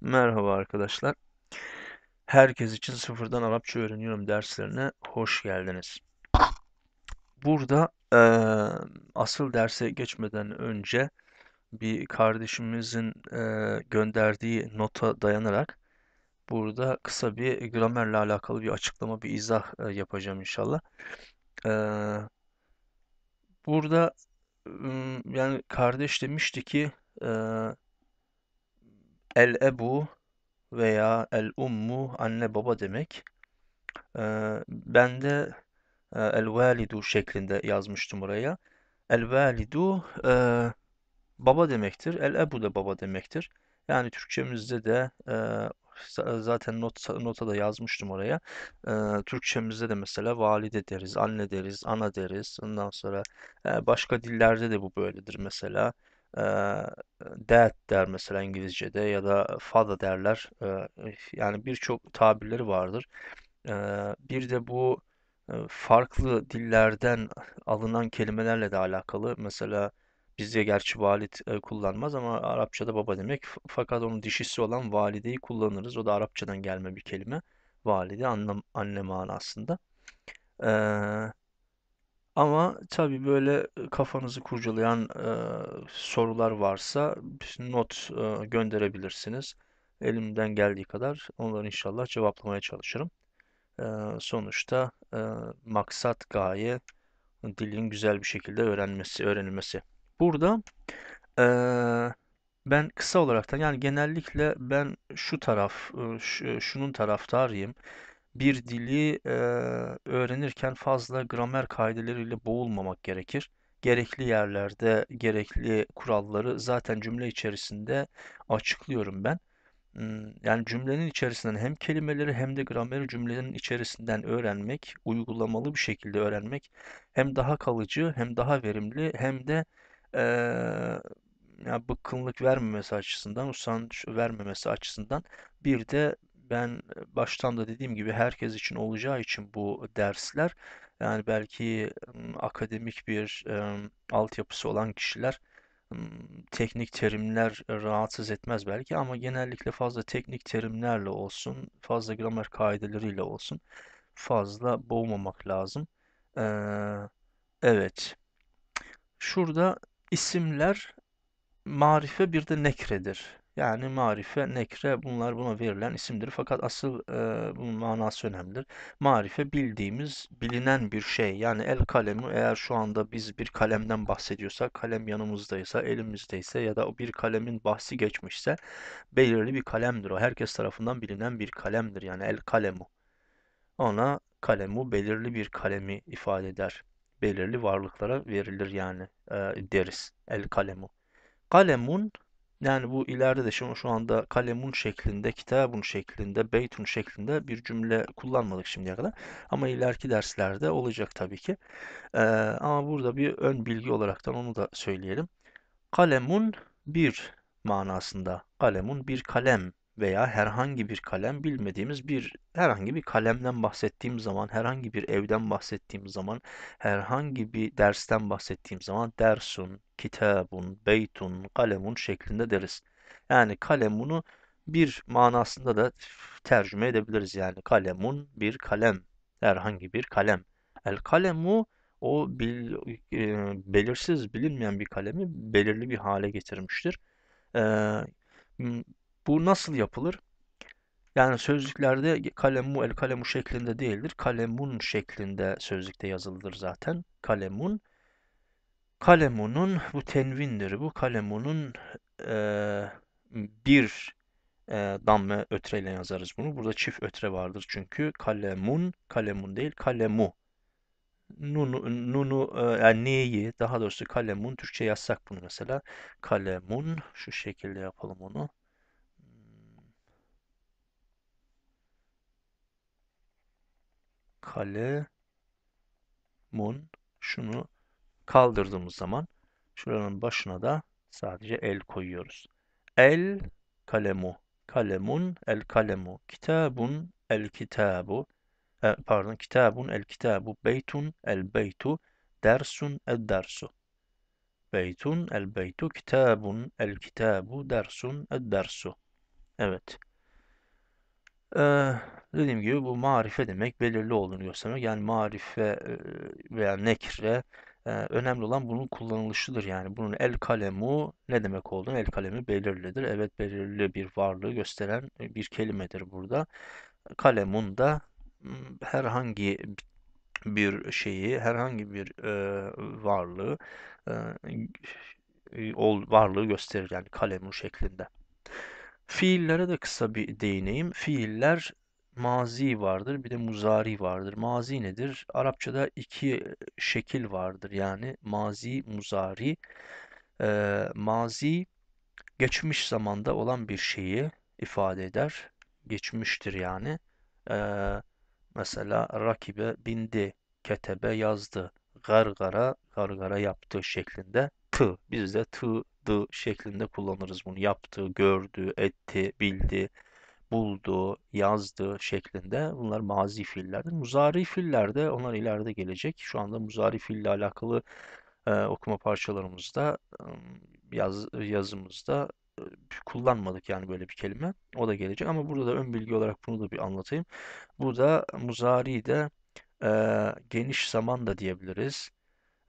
Merhaba arkadaşlar. Herkes için sıfırdan Arapça öğreniyorum derslerine hoş geldiniz. Burada e, asıl derse geçmeden önce bir kardeşimizin e, gönderdiği nota dayanarak burada kısa bir gramerle alakalı bir açıklama, bir izah e, yapacağım inşallah. E, burada yani kardeş demişti ki e, El ebu veya el ummu anne baba demek. Ee, ben de e, el validu şeklinde yazmıştım oraya. El validu e, baba demektir. El ebu da baba demektir. Yani Türkçemizde de e, zaten not, nota da yazmıştım oraya. E, Türkçemizde de mesela valide deriz, anne deriz, ana deriz. Ondan sonra e, başka dillerde de bu böyledir mesela e, dad der mesela İngilizce'de ya da father derler. yani birçok tabirleri vardır. bir de bu farklı dillerden alınan kelimelerle de alakalı. Mesela bizde gerçi valid kullanmaz ama Arapçada baba demek. Fakat onun dişisi olan valideyi kullanırız. O da Arapçadan gelme bir kelime. Valide anlam, anne manasında. Ee, ama tabii böyle kafanızı kurcalayan e, sorular varsa not e, gönderebilirsiniz. Elimden geldiği kadar onları inşallah cevaplamaya çalışırım. E, sonuçta e, maksat gaye dilin güzel bir şekilde öğrenmesi, öğrenilmesi. Burada e, ben kısa olaraktan yani genellikle ben şu taraf, şunun taraftarıyım bir dili e, öğrenirken fazla gramer kaideleriyle boğulmamak gerekir. Gerekli yerlerde gerekli kuralları zaten cümle içerisinde açıklıyorum ben. Yani cümlenin içerisinden hem kelimeleri hem de grameri cümlenin içerisinden öğrenmek, uygulamalı bir şekilde öğrenmek hem daha kalıcı hem daha verimli hem de e, yani bıkkınlık vermemesi açısından, usanç vermemesi açısından bir de ben e, baştan da dediğim gibi herkes için olacağı için bu dersler yani belki akademik bir e, altyapısı olan kişiler teknik terimler e, rahatsız etmez belki ama genellikle fazla teknik terimlerle olsun, fazla gramer kaideleriyle olsun fazla boğmamak lazım. Ee, evet. Şurada isimler marife bir de nekredir. Yani marife, nekre bunlar buna verilen isimdir. Fakat asıl e, bunun manası önemlidir. Marife bildiğimiz, bilinen bir şey. Yani el kalemi eğer şu anda biz bir kalemden bahsediyorsak, kalem yanımızdaysa, elimizdeyse ya da bir kalemin bahsi geçmişse belirli bir kalemdir o. Herkes tarafından bilinen bir kalemdir. Yani el kalemu. Ona kalemu belirli bir kalemi ifade eder. Belirli varlıklara verilir yani e, deriz. El kalemu. Kalemun yani bu ileride de şimdi şu anda kalemun şeklinde, kitabun şeklinde, beytun şeklinde bir cümle kullanmadık şimdiye kadar. Ama ileriki derslerde olacak tabii ki. Ee, ama burada bir ön bilgi olaraktan onu da söyleyelim. Kalemun bir manasında. Kalemun bir kalem veya herhangi bir kalem bilmediğimiz bir herhangi bir kalemden bahsettiğim zaman, herhangi bir evden bahsettiğim zaman, herhangi bir dersten bahsettiğim zaman dersun, kitabun, beytun, kalemun şeklinde deriz. Yani kalemunu bir manasında da tercüme edebiliriz. Yani kalemun bir kalem, herhangi bir kalem. El kalemu o bil, e, belirsiz bilinmeyen bir kalemi belirli bir hale getirmiştir. E, bu nasıl yapılır? Yani sözlüklerde kalemu el kalemu şeklinde değildir. Kalemun şeklinde sözlükte yazılır zaten. Kalemun. Kalemunun bu tenvindir. Bu kalemunun e, bir e, damme ötreyle yazarız bunu. Burada çift ötre vardır çünkü. Kalemun, kalemun değil, kalemu. Nunu, nunu e, yani neyi, daha doğrusu kalemun, Türkçe yazsak bunu mesela. Kalemun, şu şekilde yapalım onu. kalemun şunu kaldırdığımız zaman şuranın başına da sadece el koyuyoruz. El kalemu kalemun el kalemu kitabun el kitabu e, pardon kitabun el kitabu beytun el beytu dersun el dersu beytun el beytu kitabun el kitabu dersun el dersu evet ee, dediğim gibi bu marife demek belirli olduğunu göstermek. Yani marife veya nekre e, önemli olan bunun kullanılışıdır. Yani bunun el kalemu ne demek olduğunu el kalemi belirlidir. Evet belirli bir varlığı gösteren bir kelimedir burada. Kalemun da herhangi bir şeyi, herhangi bir e, varlığı e, varlığı gösterir yani kalemun şeklinde. Fiillere de kısa bir değineyim. Fiiller mazi vardır bir de muzari vardır. Mazi nedir? Arapçada iki e, şekil vardır yani mazi, muzari. Ee, mazi geçmiş zamanda olan bir şeyi ifade eder. Geçmiştir yani. Ee, mesela rakibe bindi, ketebe yazdı, gargara, gargara yaptı şeklinde tı. Biz de tı, dı şeklinde kullanırız bunu. Yaptı, gördü, etti, bildi, buldu, yazdı şeklinde. Bunlar mazi fiillerdir. Muzari fiillerde onlar ileride gelecek. Şu anda muzari fiille alakalı e, okuma parçalarımızda yaz, yazımızda ıı, kullanmadık yani böyle bir kelime. O da gelecek ama burada da ön bilgi olarak bunu da bir anlatayım. Bu da muzari de e, geniş zaman da diyebiliriz.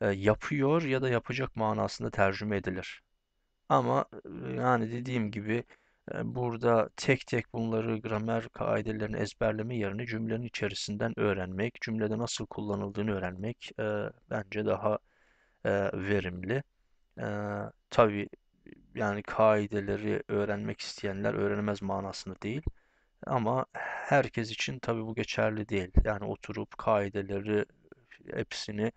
E, yapıyor ya da yapacak manasında tercüme edilir. Ama e, yani dediğim gibi e, burada tek tek bunları gramer kaidelerini ezberleme yerine cümlenin içerisinden öğrenmek, cümlede nasıl kullanıldığını öğrenmek e, bence daha e, verimli. E, tabii yani kaideleri öğrenmek isteyenler öğrenemez manasında değil. Ama herkes için tabii bu geçerli değil. Yani oturup kaideleri hepsini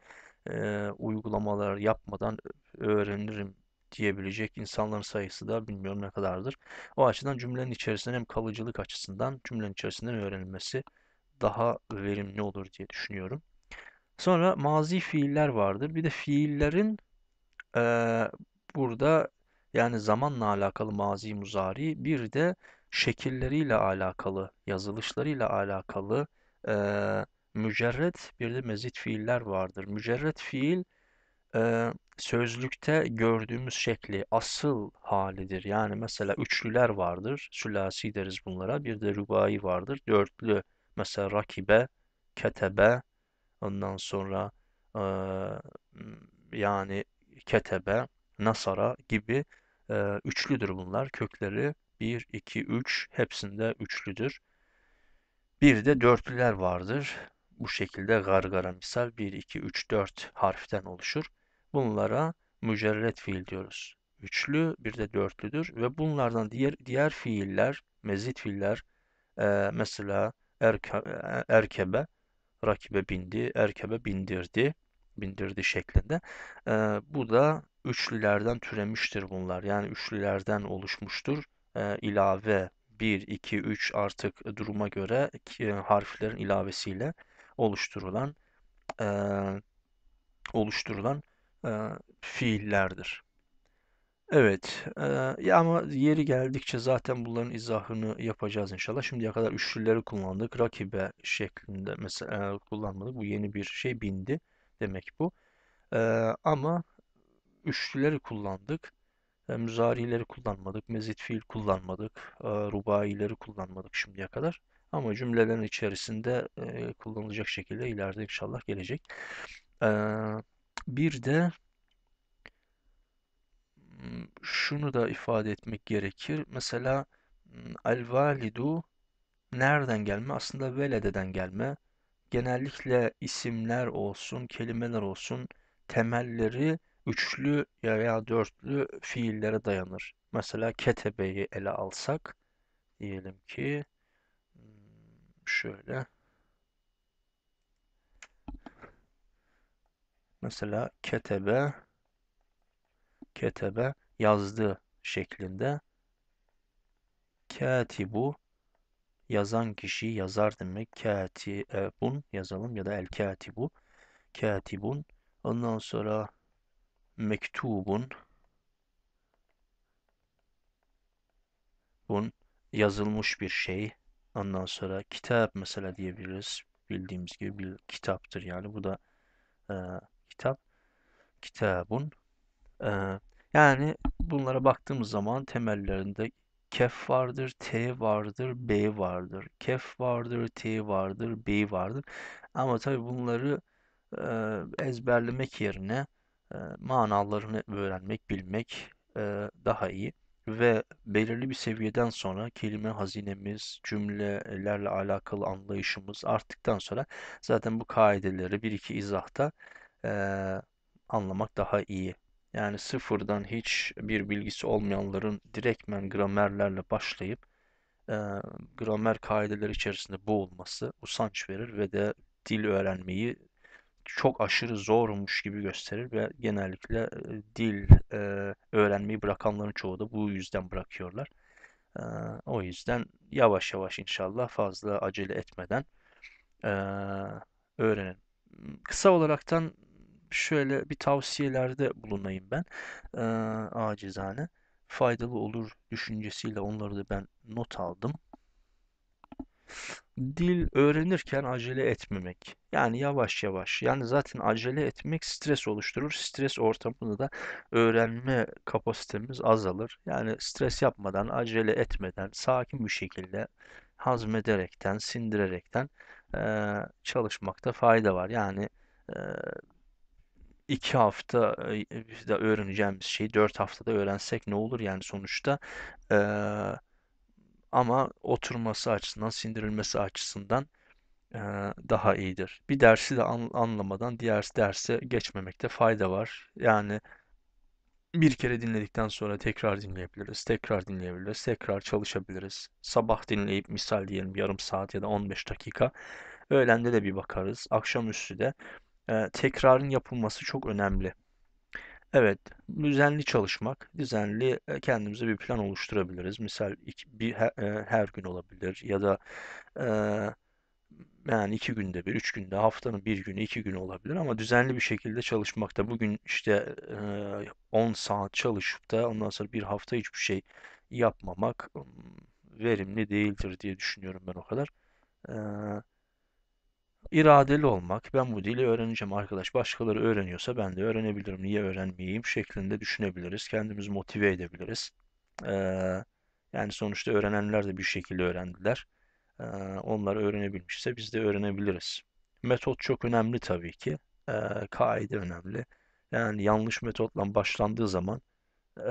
e, uygulamalar yapmadan öğrenirim diyebilecek insanların sayısı da bilmiyorum ne kadardır. O açıdan cümlenin içerisinden hem kalıcılık açısından cümlenin içerisinden öğrenilmesi daha verimli olur diye düşünüyorum. Sonra mazi fiiller vardır. Bir de fiillerin e, burada yani zamanla alakalı mazi muzari bir de şekilleriyle alakalı, yazılışlarıyla alakalı e, mücerret bir de mezit fiiller vardır. Mücerret fiil e, sözlükte gördüğümüz şekli asıl halidir. Yani mesela üçlüler vardır. Sülasi deriz bunlara. Bir de rubai vardır. Dörtlü mesela rakibe, ketebe, ondan sonra e, yani ketebe, nasara gibi e, üçlüdür bunlar. Kökleri 1, 2, 3 hepsinde üçlüdür. Bir de dörtlüler vardır bu şekilde gargara misal 1, 2, 3, 4 harften oluşur. Bunlara mücerret fiil diyoruz. Üçlü bir de dörtlüdür ve bunlardan diğer diğer fiiller, mezit fiiller e, mesela erke, e, erkebe, rakibe bindi, erkebe bindirdi, bindirdi şeklinde. E, bu da üçlülerden türemiştir bunlar. Yani üçlülerden oluşmuştur. E, ilave 1, 2, 3 artık duruma göre e, harflerin ilavesiyle oluşturulan e, oluşturulan e, fiillerdir. Evet e, ya ama yeri geldikçe zaten bunların izahını yapacağız inşallah. Şimdiye kadar üçlüleri kullandık. Rakibe şeklinde mesela e, kullanmadık. Bu yeni bir şey bindi demek bu. E, ama üçlüleri kullandık. E, müzarileri kullanmadık. Mezit fiil kullanmadık. E, rubaileri kullanmadık şimdiye kadar. Ama cümlelerin içerisinde e, kullanılacak şekilde ileride inşallah gelecek. E, bir de şunu da ifade etmek gerekir. Mesela el-validu nereden gelme? Aslında velededen gelme. Genellikle isimler olsun, kelimeler olsun temelleri üçlü veya dörtlü fiillere dayanır. Mesela ketebeyi ele alsak diyelim ki Şöyle. Mesela ketebe ketebe yazdı şeklinde katibu yazan kişi yazar demek katibun yazalım ya da el katibu katibun ondan sonra mektubun bun yazılmış bir şey Ondan sonra kitap mesela diyebiliriz. Bildiğimiz gibi bir kitaptır yani. Bu da e, kitap. Kitabun. E, yani bunlara baktığımız zaman temellerinde kef vardır, t vardır, b vardır. Kef vardır, t vardır, b vardır. Ama tabi bunları e, ezberlemek yerine e, manalarını öğrenmek, bilmek e, daha iyi. Ve belirli bir seviyeden sonra kelime hazinemiz, cümlelerle alakalı anlayışımız arttıktan sonra zaten bu kaideleri bir iki izahta e, anlamak daha iyi. Yani sıfırdan hiç bir bilgisi olmayanların direktmen gramerlerle başlayıp e, gramer kaideleri içerisinde boğulması usanç verir ve de dil öğrenmeyi çok aşırı zormuş gibi gösterir ve genellikle dil e, öğrenmeyi bırakanların çoğu da bu yüzden bırakıyorlar. E, o yüzden yavaş yavaş inşallah fazla acele etmeden e, öğrenin. Kısa olaraktan şöyle bir tavsiyelerde bulunayım ben e, acizane. Faydalı olur düşüncesiyle onları da ben not aldım dil öğrenirken acele etmemek. Yani yavaş yavaş. Yani zaten acele etmek stres oluşturur. Stres ortamında da öğrenme kapasitemiz azalır. Yani stres yapmadan, acele etmeden, sakin bir şekilde hazmederekten, sindirerekten e, çalışmakta fayda var. Yani e, iki hafta da öğreneceğimiz şeyi dört haftada öğrensek ne olur yani sonuçta e, ama oturması açısından, sindirilmesi açısından e, daha iyidir. Bir dersi de an, anlamadan diğer derse geçmemekte fayda var. Yani bir kere dinledikten sonra tekrar dinleyebiliriz, tekrar dinleyebiliriz, tekrar çalışabiliriz. Sabah dinleyip misal diyelim yarım saat ya da 15 dakika. Öğlende de bir bakarız. Akşamüstü de e, tekrarın yapılması çok önemli. Evet, düzenli çalışmak, düzenli e, kendimize bir plan oluşturabiliriz. Misal iki- bir e, her gün olabilir ya da e, yani iki günde bir, üç günde, haftanın bir günü, iki günü olabilir ama düzenli bir şekilde çalışmakta, bugün işte e, saat çalışıp da ondan sonra bir hafta hiçbir şey yapmamak verimli değildir diye düşünüyorum ben o kadar. E, iradeli olmak, ben bu dili öğreneceğim arkadaş, başkaları öğreniyorsa ben de öğrenebilirim, niye öğrenmeyeyim şeklinde düşünebiliriz, kendimizi motive edebiliriz. Ee, yani sonuçta öğrenenler de bir şekilde öğrendiler. Ee, onlar öğrenebilmişse biz de öğrenebiliriz. Metot çok önemli tabii ki, ee, kaide önemli. Yani yanlış metotla başlandığı zaman e,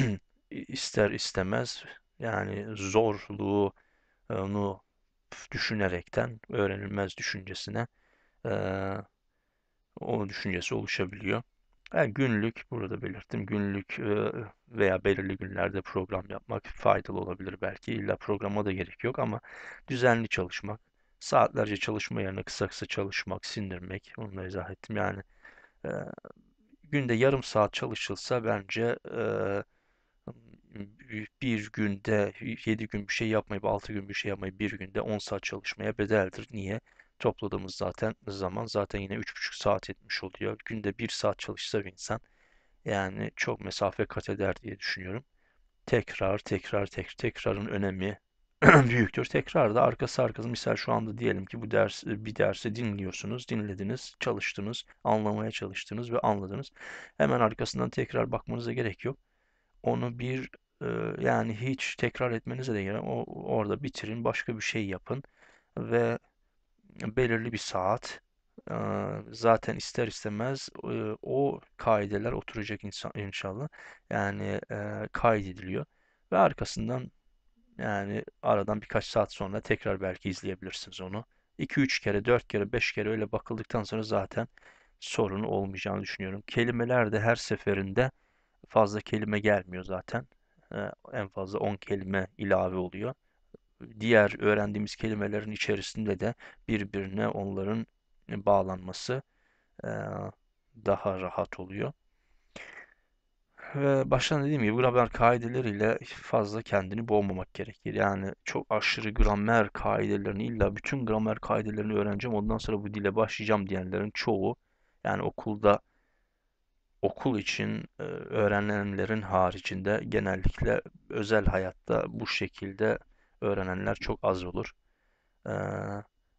ister istemez yani zorluğunu düşünerekten öğrenilmez düşüncesine e, o düşüncesi oluşabiliyor. Yani günlük, burada belirttim, günlük e, veya belirli günlerde program yapmak faydalı olabilir belki. İlla programa da gerek yok ama düzenli çalışmak, saatlerce çalışma yerine kısa kısa çalışmak, sindirmek, onu da izah ettim. Yani e, günde yarım saat çalışılsa bence e, bir günde 7 gün bir şey yapmayıp 6 gün bir şey yapmayıp bir günde 10 saat çalışmaya bedeldir. Niye? Topladığımız zaten zaman zaten yine 3,5 saat etmiş oluyor. Günde 1 saat çalışsa bir insan yani çok mesafe kat eder diye düşünüyorum. Tekrar, tekrar, tekrar, tekrarın önemi büyüktür. Tekrar da arkası arkası misal şu anda diyelim ki bu ders bir dersi dinliyorsunuz, dinlediniz, çalıştınız, anlamaya çalıştınız ve anladınız. Hemen arkasından tekrar bakmanıza gerek yok. Onu bir yani hiç tekrar etmenize de gerek o orada bitirin başka bir şey yapın ve belirli bir saat zaten ister istemez o kaideler oturacak insan, inşallah yani kaydediliyor ve arkasından yani aradan birkaç saat sonra tekrar belki izleyebilirsiniz onu 2-3 kere 4 kere 5 kere öyle bakıldıktan sonra zaten sorun olmayacağını düşünüyorum kelimeler de her seferinde fazla kelime gelmiyor zaten en fazla 10 kelime ilave oluyor. Diğer öğrendiğimiz kelimelerin içerisinde de birbirine onların e, bağlanması e, daha rahat oluyor. Ve baştan dediğim gibi gramer kaideleriyle fazla kendini boğmamak gerekir. Yani çok aşırı gramer kaidelerini illa bütün gramer kaidelerini öğreneceğim ondan sonra bu dile başlayacağım diyenlerin çoğu yani okulda okul için e, öğrenenlerin haricinde genellikle özel hayatta bu şekilde öğrenenler çok az olur. E,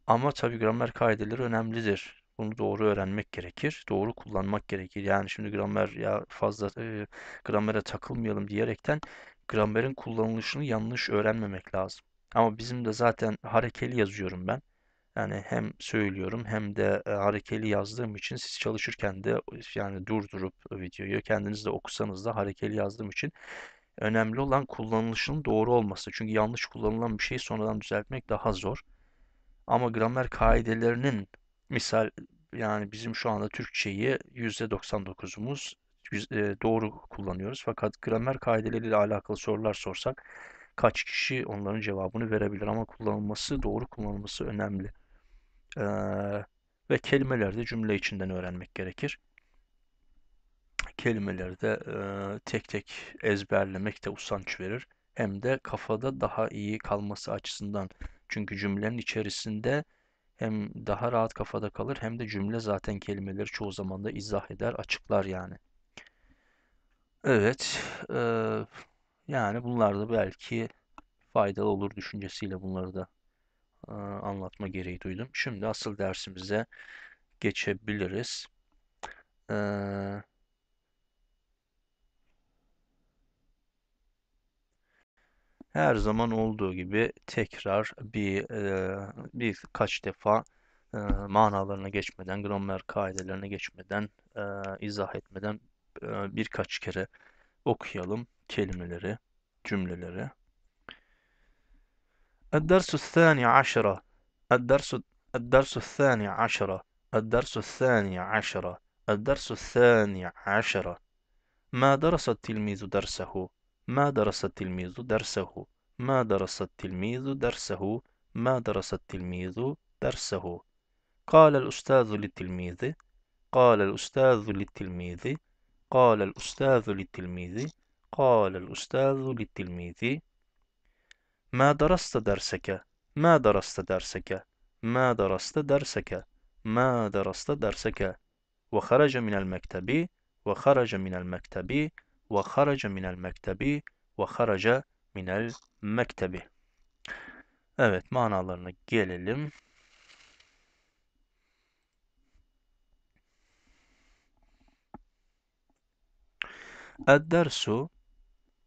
ama tabii gramer kaideleri önemlidir. Bunu doğru öğrenmek gerekir, doğru kullanmak gerekir. Yani şimdi gramer ya fazla e, gramere takılmayalım diyerekten gramerin kullanılışını yanlış öğrenmemek lazım. Ama bizim de zaten harekeli yazıyorum ben. Yani hem söylüyorum hem de e, harekeli yazdığım için siz çalışırken de yani durdurup e, videoyu kendiniz de okusanız da harekeli yazdığım için önemli olan kullanılışının doğru olması. Çünkü yanlış kullanılan bir şeyi sonradan düzeltmek daha zor. Ama gramer kaidelerinin misal yani bizim şu anda Türkçeyi %99'umuz e, doğru kullanıyoruz. Fakat gramer kaideleriyle alakalı sorular sorsak kaç kişi onların cevabını verebilir ama kullanılması, doğru kullanılması önemli. Ee, ve kelimeleri de cümle içinden öğrenmek gerekir. Kelimeleri de e, tek tek ezberlemek de usanç verir. Hem de kafada daha iyi kalması açısından. Çünkü cümlenin içerisinde hem daha rahat kafada kalır hem de cümle zaten kelimeleri çoğu zaman da izah eder, açıklar yani. Evet, e, yani bunlar da belki faydalı olur düşüncesiyle bunları da ee, anlatma gereği duydum. Şimdi asıl dersimize geçebiliriz. Ee, her zaman olduğu gibi tekrar bir e, birkaç defa e, manalarına geçmeden, gramer kaidelerine geçmeden, e, izah etmeden e, birkaç kere okuyalım kelimeleri, cümleleri. الدرس الثاني عشر الدرس الدرس الثاني عشر الدرس الثاني عشر الدرس الثاني عشر ما درس التلميذ درسه ما درس التلميذ درسه ما درس التلميذ درسه ما درس التلميذ درسه قال الأستاذ للتلميذ قال الأستاذ للتلميذ قال الأستاذ للتلميذ قال الأستاذ للتلميذ Ma darasta derseke. Ma darasta derseke. Ma darasta derseke. Ma darasta derseke. Ve kharaca minel mektebi. Ve kharaca minel mektebi. Ve kharaca minel mektebi. Ve kharaca minel mektebi. Evet manalarına gelelim. Eddersu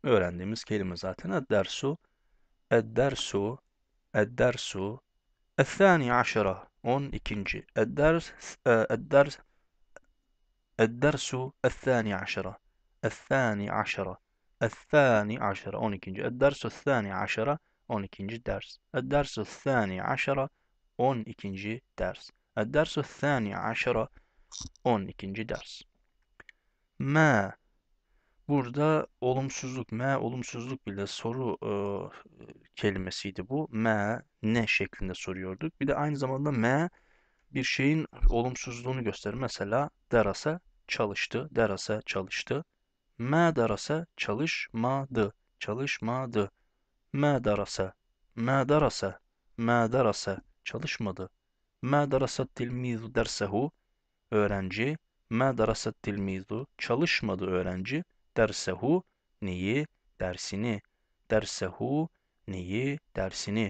öğrendiğimiz kelime zaten. Eddersu الدرس الدرس الثاني عشرة اون ikinci الدرس آه، الدرس الدرس الثاني عشرة الثاني عشرة الثاني عشرة اون ikinci الدرس الثاني عشرة اون ikinci درس الدرس الثاني عشرة اون ikinci درس الدرس الثاني عشرة اون ikinci درس ما Burada olumsuzluk, me olumsuzluk bile soru e, kelimesiydi bu. Me ne şeklinde soruyorduk. Bir de aynı zamanda me bir şeyin olumsuzluğunu gösterir. Mesela derasa çalıştı, derasa çalıştı. Me derasa çalışmadı, çalışmadı. Me derasa, me derasa, me derasa çalışmadı. Me derasa tilmizu dersehu öğrenci. Me derasa tilmizu çalışmadı öğrenci dersehu neyi dersini dersehu neyi dersini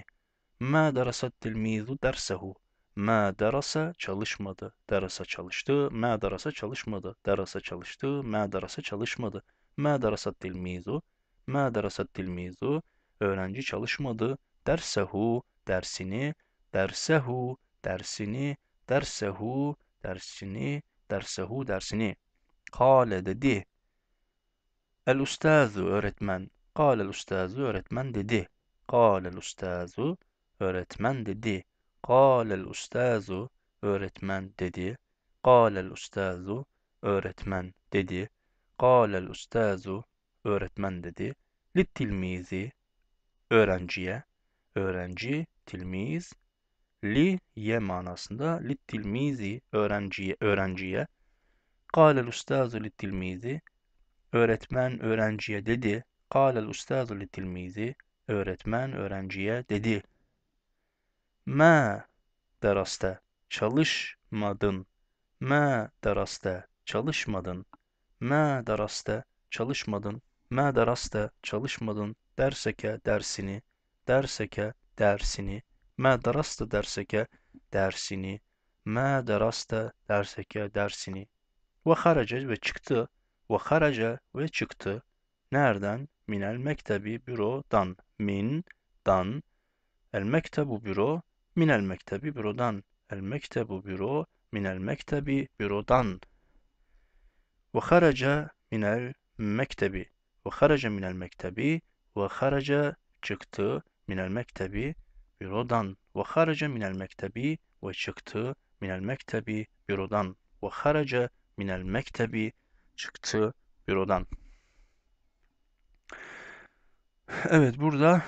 ma darasa tilmizu dersehu ma darasa çalışmadı derasa çalıştı ma darasa çalışmadı derasa çalıştı ma darasa çalışmadı ma darasa tilmizu ma darasa tilmizu öğrenci çalışmadı dersehu dersini dersehu dersini dersehu dersini dersehu dersini kale dedi El ustazu öğretmen. Kâlel ustazu öğretmen dedi. Kâlel ustazu öğretmen dedi. Kâlel ustazu öğretmen dedi. Kâlel ustazu öğretmen dedi. Kâlel ustazu öğretmen dedi. Lit öğrenciye. Öğrenci tilmiz li ye manasında lit tilmizi öğrenciye öğrenciye. Kâlel ustazu lit tilmizi Öğretmen öğrenciye dedi. Kâlel ustazu li Öğretmen öğrenciye dedi. Ma derasta çalışmadın. Ma derasta çalışmadın. Ma derasta çalışmadın. Ma derasta çalışmadın. Derseke dersini. Derseke dersini. Ma derasta derseke dersini. Ma derasta derseke dersini. Ve haraca ve çıktı. Ve haraca ve çıktı. Nereden? Minel mektebi bürodan. Min, dan. El mektebu büro, minel mektebi bürodan. El mektebu büro, minel mektebi bürodan. Ve haraca minel mektebi. Ve haraca minel mektebi. Ve haraca çıktı. Minel mektebi bürodan. Ve haraca minel mektebi. Ve çıktı minel mektebi bürodan. Ve haraca minel mektebi çıktı bürodan. Evet burada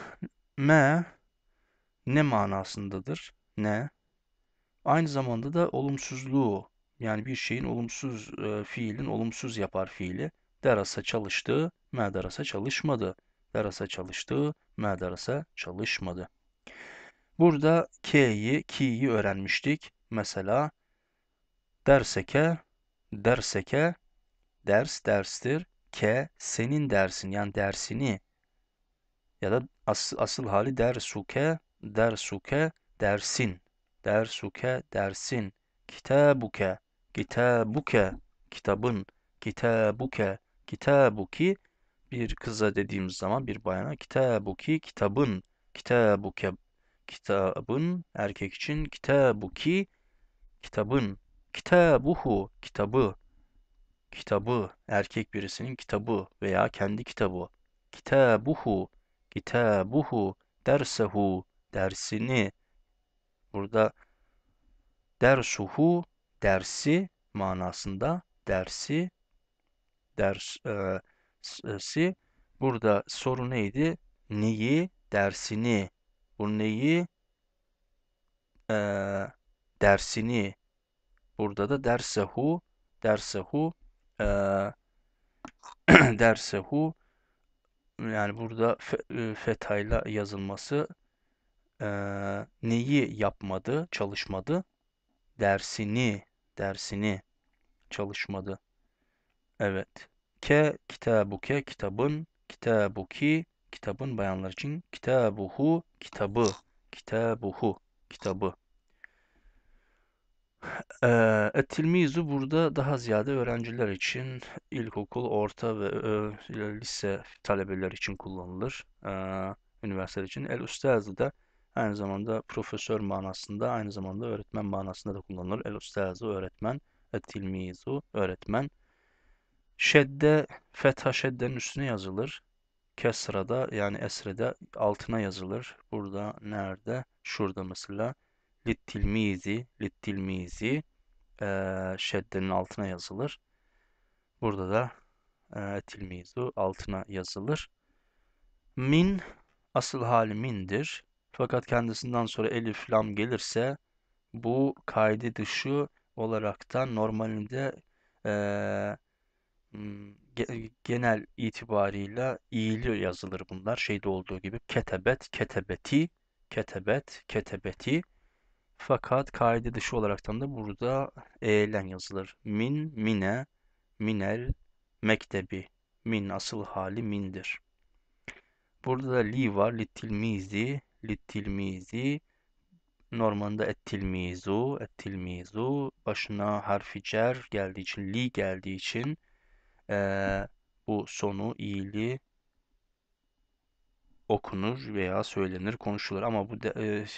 me ne manasındadır? Ne? Aynı zamanda da olumsuzluğu yani bir şeyin olumsuz e, fiilin olumsuz yapar fiili. Derasa çalıştı, me derasa çalışmadı. Derasa çalıştı, me derasa çalışmadı. Burada K'yi, ki'yi öğrenmiştik. Mesela derseke, derseke ders derstir. Ke senin dersin yani dersini ya da asıl, asıl hali dersuke dersuke dersin dersuke dersin kitabuke kitabuke kitabın kitabuke kitabuki bir kıza dediğimiz zaman bir bayana kitabuki kitabın kitabuke kitabın erkek için kitabuki kitabın kitabuhu kitabı kitabı, erkek birisinin kitabı veya kendi kitabı. Kitabuhu, kitabuhu, dersehu, dersini. Burada dersuhu, dersi manasında dersi, dersi. E, Burada soru neydi? Neyi? Dersini. Bu neyi? E, dersini. Burada da dersehu, dersehu e, dersehu yani burada fe, e, yazılması e, neyi yapmadı, çalışmadı? Dersini, dersini çalışmadı. Evet. Ke kitabuke kitabın, kitabuki kitabın bayanlar için kitabuhu kitabı, kitabuhu kitabı. E, Tilmizu burada daha ziyade öğrenciler için ilkokul, orta ve ö, lise talebeler için kullanılır. Üniversite için. El Üstazı da aynı zamanda profesör manasında, aynı zamanda öğretmen manasında da kullanılır. El Üstazı öğretmen, e, Tilmizu öğretmen. Şedde, fetha şeddenin üstüne yazılır. Kesra'da yani esrede altına yazılır. Burada nerede? Şurada mesela. Littilmizi, littilmizi e, şeddenin altına yazılır. Burada da e, tilmizu altına yazılır. Min asıl hali mindir. Fakat kendisinden sonra elif lam gelirse bu kaydı dışı olarak da normalinde e, genel itibarıyla iyili yazılır bunlar. Şeyde olduğu gibi ketebet, ketebeti, ketebet, ketebeti fakat kaide dışı olaraktan da burada e'len yazılır. Min, mine, minel, mektebi. Min asıl hali mindir. Burada da li var. Littilmizi, littilmizi. Normalde ettilmizu, ettilmizu. Başına harfi cer geldiği için, li geldiği için e, bu sonu iyili okunur veya söylenir, konuşulur. Ama bu de,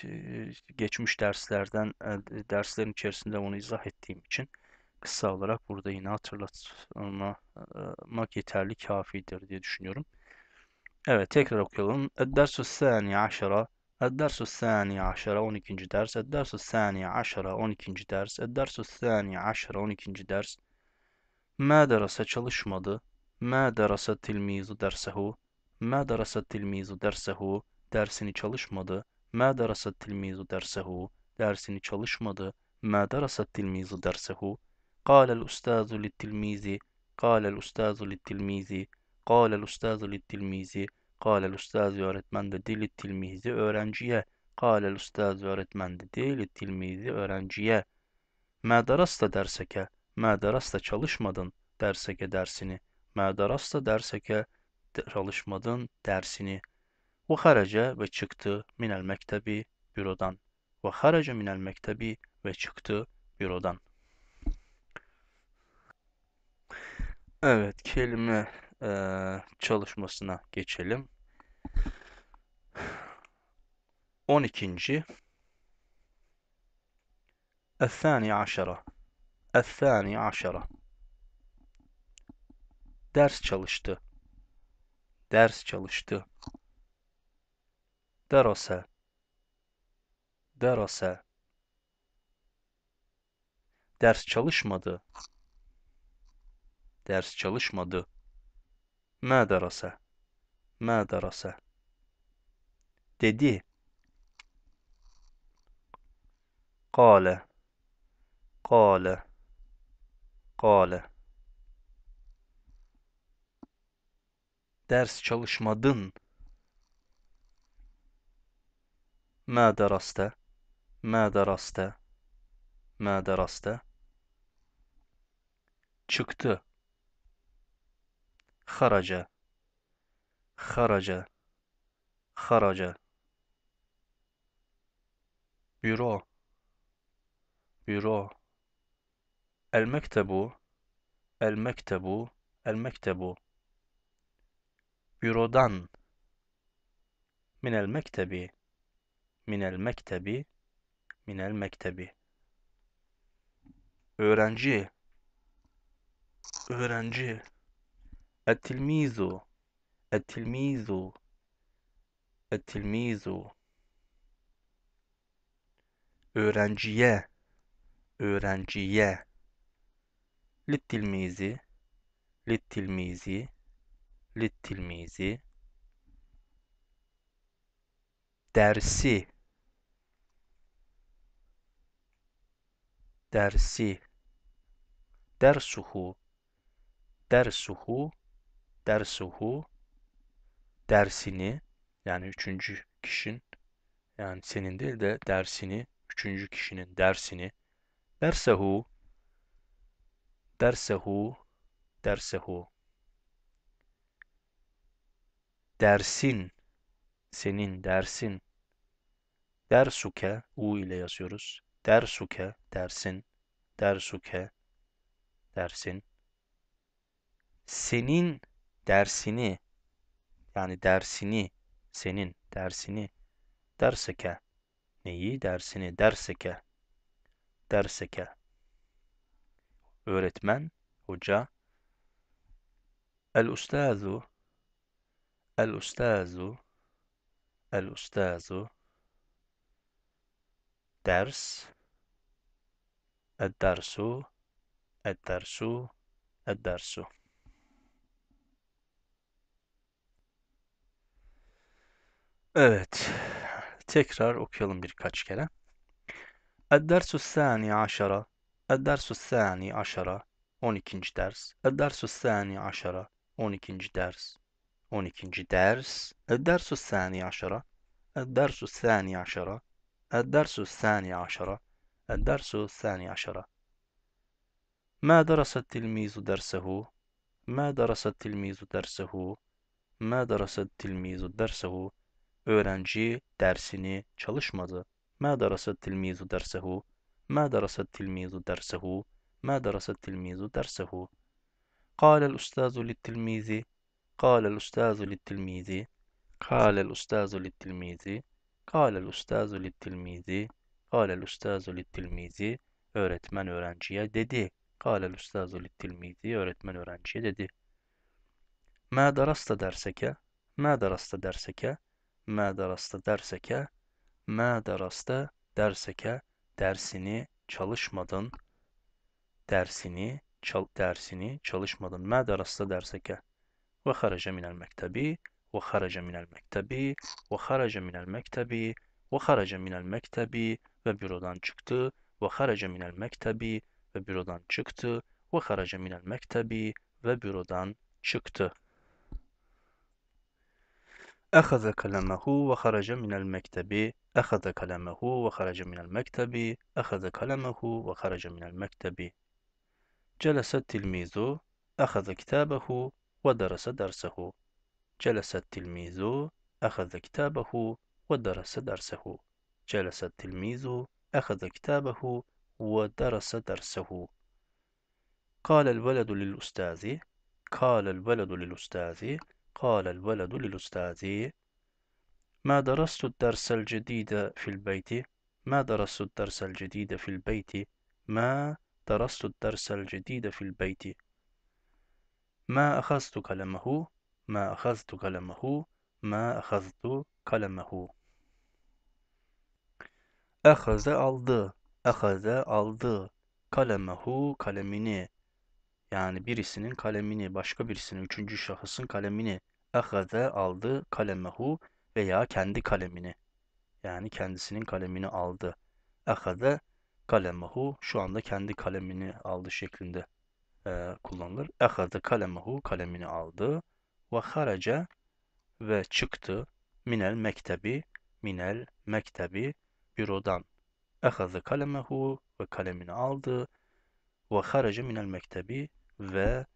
e, geçmiş derslerden, e, derslerin içerisinde onu izah ettiğim için kısa olarak burada yine hatırlatmak yeterli kafidir diye düşünüyorum. Evet tekrar okuyalım. Dersu saniye aşara Dersu saniye aşara 12. ders. Dersu saniye aşara 12. ders. Dersu saniye aşara 12. ders. Ma derasa çalışmadı. Ma derasa tilmizu dersehu. مَا دَرَسَ التِّلْمِيزُ دَرْسَهُ Dersini çalışmadı. مَا دَرَسَ التِّلْمِيزُ دَرْسَهُ Dersini çalışmadı. مَا دَرَسَ التِّلْمِيزُ دَرْسَهُ قَالَ الْاُسْتَاذُ لِلتِّلْمِيزِ قَالَ الْاُسْتَاذُ لِلتِّلْمِيزِ قَالَ الْاُسْتَاذُ لِلتِّلْمِيزِ قَالَ الْاُسْتَاذُ öğretmen de dil tilmizi öğrenciye. قَالَ الْاُسْتَاذُ öğretmen de dil tilmizi öğrenciye. مَا دَرَسْتَ derseke. مَا دَرَسْتَ çalışmadın derseke dersini. مَا دَرَسْتَ derseke çalışmadan dersini. Ve haraca ve çıktı minel mektebi bürodan. Ve haraca minel mektebi ve çıktı bürodan. Evet kelime e, çalışmasına geçelim. 12. الثاني عشرة الثاني عشرة ders çalıştı ders çalıştı. Derose Derose Ders çalışmadı. Ders çalışmadı. Ma derase Ma derase Dedi. qale. qale. qale. ders çalışmadın. Ma deraste, ma deraste, ma deraste. Çıktı. Haraca, haraca, haraca. Büro, büro. El mektebu, el mektebu, el mektebu bürodan minel mektebi minel mektebi minel mektebi öğrenci öğrenci ettilmizu ettilmizu ettilmizu öğrenciye öğrenciye littilmizi littilmizi للتلميذ dersi dersi dersuhu dersuhu dersuhu dersini yani üçüncü kişinin yani senin değil de dersini üçüncü kişinin dersini dersehu dersehu dersehu dersin, senin dersin. Dersuke, U ile yazıyoruz. Dersuke, dersin. Dersuke, dersin. Senin dersini, yani dersini, senin dersini. Derseke, neyi? Dersini, derseke. Derseke. Öğretmen, hoca. El ustazu, الأستاذ الأستاذ درس الدرس الدرس الدرس Evet. Tekrar okuyalım birkaç kere. الدرس الثاني عشر الدرس الثاني عشر 12. ders الدرس الثاني عشر 12. ders 12. درس الدرس الثاني عشرة الدرس الثاني عشرة الدرس الثاني عشرة الدرس الثاني عشرة ما درس التلميذ درسه ما درس التلميذ درسه ما درس التلميذ درسه öğrenci dersini çalışmadı ما درس التلميذ درسه ما درس التلميذ درسه ما درس التلميذ درسه قال الأستاذ للتلميذ قال الأستاذ للتلميذ قال الأستاذ للتلميذ قال الأستاذ للتلميذ قال الأستاذ للتلميذ öğretmen öğrenciye dedi. قال الأستاذ للتلميذ öğretmen öğrenciye dedi. ما درست درسك ما درست درسك ما درست درسك ما درست درسك dersini çalışmadın dersini çal dersini çalışmadın. Ma derasta derseke. Ve haraca minel mektebi ve haraca minel mektebi ve haraca minel mektebi ve haraca minel mektebi ve bürodan çıktı ve haraca minel mektebi ve bürodan çıktı ve haraca minel mektebi ve bürodan çıktı. Ehaza kalemehu ve haraca minel mektebi. Ehaza kalemehu ve haraca minel mektebi. Ehaza kalemehu ve haraca minel mektebi. Celese tilmizu. Ehaza kitabehu ودرس درسه جلس التلميذ أخذ كتابه ودرس درسه جلس التلميذ أخذ كتابه ودرس درسه قال الولد للأستاذ قال الولد للأستاذ قال الولد للأستاذ ما درست الدرس الجديد في البيت ما درست الدرس الجديد في البيت ما درست الدرس الجديد في البيت Ma ahastu kalemehu, ma ahastu kalemehu, ma ahastu kalemehu. Ehaze aldı, ehaze aldı. Kalemehu kalemini, yani birisinin kalemini, başka birisinin, üçüncü şahısın kalemini. Ehaze aldı kalemehu veya kendi kalemini. Yani kendisinin kalemini aldı. Ehaze kalemehu şu anda kendi kalemini aldı şeklinde e, kullanılır. Ehadı kalemehu kalemini aldı. Ve haraca ve çıktı. Minel mektebi minel mektebi bürodan. Ehadı kalemehu ve kalemini aldı. Ve haraca minel mektebi ve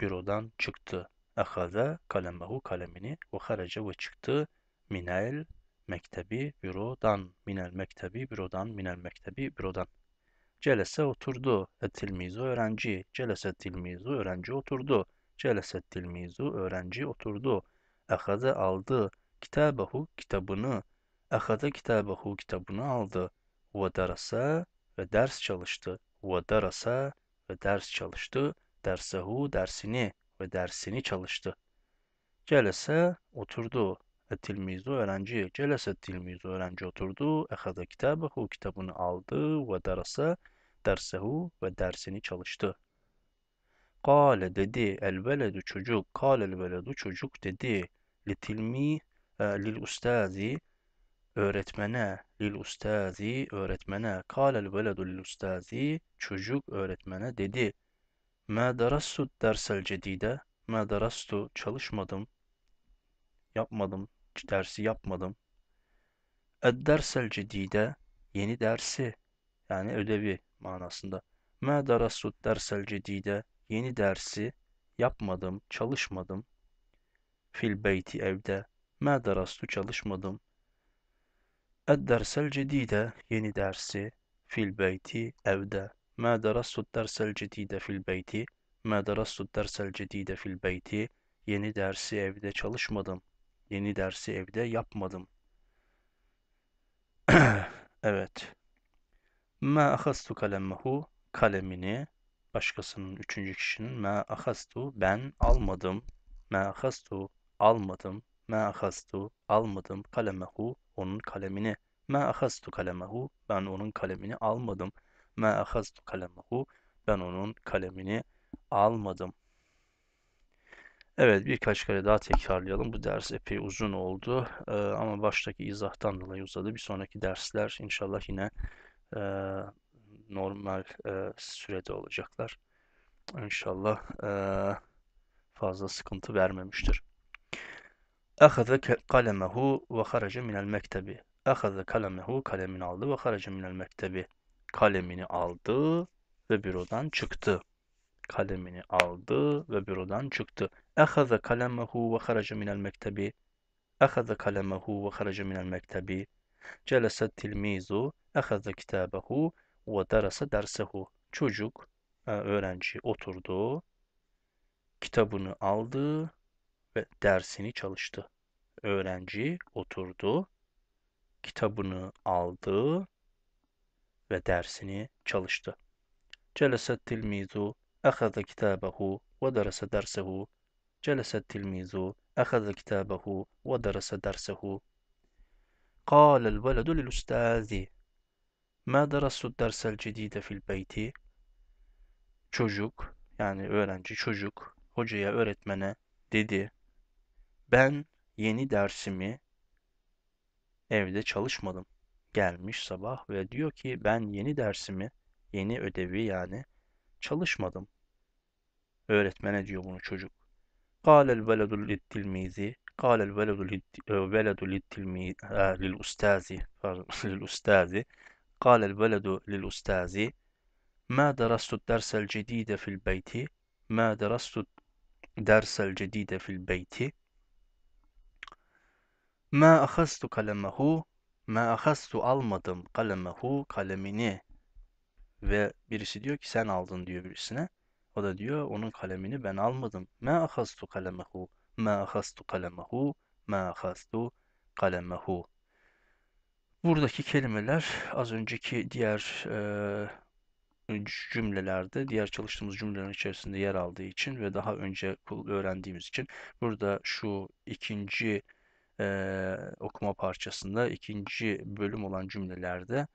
bürodan çıktı. Ehaza kalemehu kalemini ve haraca ve çıktı. Minel mektebi bürodan. Minel mektebi bürodan. Minel mektebi bürodan. Celese oturdu. Etilmizu öğrenci. Celese tilmizu öğrenci oturdu. Celese tilmizu öğrenci oturdu. Ehaze aldı. kitabahu kitabını. Ehaze kitabahu kitabını aldı. Ve derse ve ders çalıştı. Ve derse ve ders çalıştı. Dersehu dersini ve dersini çalıştı. Celese oturdu. Tilmizu öğrenci. Celese tilmizu öğrenci oturdu. Ehada kitabahu kitabını aldı. Ve derse dersehu ve dersini çalıştı. Kale dedi el veledu çocuk. Kale el veledu çocuk dedi. Litilmi e, lil ustazi öğretmene. Lil ustazi öğretmene. Kale el veledu lil ustazi çocuk öğretmene dedi. Ma darastu dersel cedide. Ma darastu çalışmadım. Yapmadım. Dersi yapmadım. Ed dersel cedide yeni dersi yani ödevi manasında. Ma darasut dersel yeni dersi yapmadım, çalışmadım. Fil beyti evde. Ma darastu çalışmadım. Ed dersel cedide yeni dersi fil beyti evde. Ma darastu dersel fil beyti. Ma darastu dersel fil beyti. Yeni dersi evde çalışmadım. Yeni dersi evde yapmadım. evet. Ma ahastu kalemehu kalemini başkasının üçüncü kişinin ma ahastu ben almadım. Ma ahastu almadım. Ma ahastu almadım kalemehu onun kalemini. Ma ahastu kalemehu ben onun kalemini almadım. Ma ahastu kalemehu ben onun kalemini almadım. Evet birkaç kere daha tekrarlayalım. Bu ders epey uzun oldu ee, ama baştaki izahtan dolayı uzadı. Bir sonraki dersler inşallah yine e, normal e, sürede olacaklar. İnşallah e, fazla sıkıntı vermemiştir. Ahaza kalemehu ve haraca minel mektebi. Ahaza kalemehu kalemini aldı ve haraca minel mektebi. Kalemini aldı ve bürodan çıktı. Kalemini aldı ve bürodan çıktı. Ahaza kalemehu ve haraca minel mektebi. Ahaza kalemehu ve haraca minel mektebi. Celese tilmizu ehazı kitabehu ve derese dersehu. Çocuk, e, öğrenci oturdu, kitabını aldı ve dersini çalıştı. Öğrenci oturdu, kitabını aldı ve dersini çalıştı. Celese tilmizu ehazı kitabehu ve derese dersehu. Celese tilmizu ehazı kitabehu ve derese dersehu. قال الولد للüstazi ما درست الدرس الجديد في البيت Çocuk yani öğrenci çocuk hocaya öğretmene dedi ben yeni dersimi evde çalışmadım. Gelmiş sabah ve diyor ki ben yeni dersimi, yeni ödevi yani çalışmadım. Öğretmene diyor bunu çocuk. قَالَ الْوَلَدُ لِلْتِلْمِيزِ قال الولد الولد للتلميذ آه، للأستاذ للأستاذ قال الولد للأستاذ ما درست الدرس الجديد في البيت ما درست الدرس الجديد في البيت ما أخذت قلمه ما أخذت almadım قلمه قلمني ve birisi diyor ki sen aldın diyor birisine o da diyor onun kalemini ben almadım ما أخذت قلمه ma ahastu kalemehu, ma ahastu kalemehu. Buradaki kelimeler az önceki diğer e, cümlelerde, diğer çalıştığımız cümlelerin içerisinde yer aldığı için ve daha önce öğrendiğimiz için burada şu ikinci e, okuma parçasında ikinci bölüm olan cümlelerde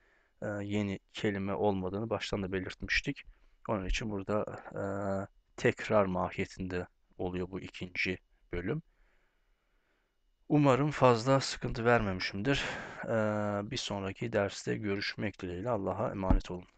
e, yeni kelime olmadığını baştan da belirtmiştik. Onun için burada e, tekrar mahiyetinde oluyor bu ikinci bölüm. Umarım fazla sıkıntı vermemişimdir. Ee, bir sonraki derste görüşmek dileğiyle. Allah'a emanet olun.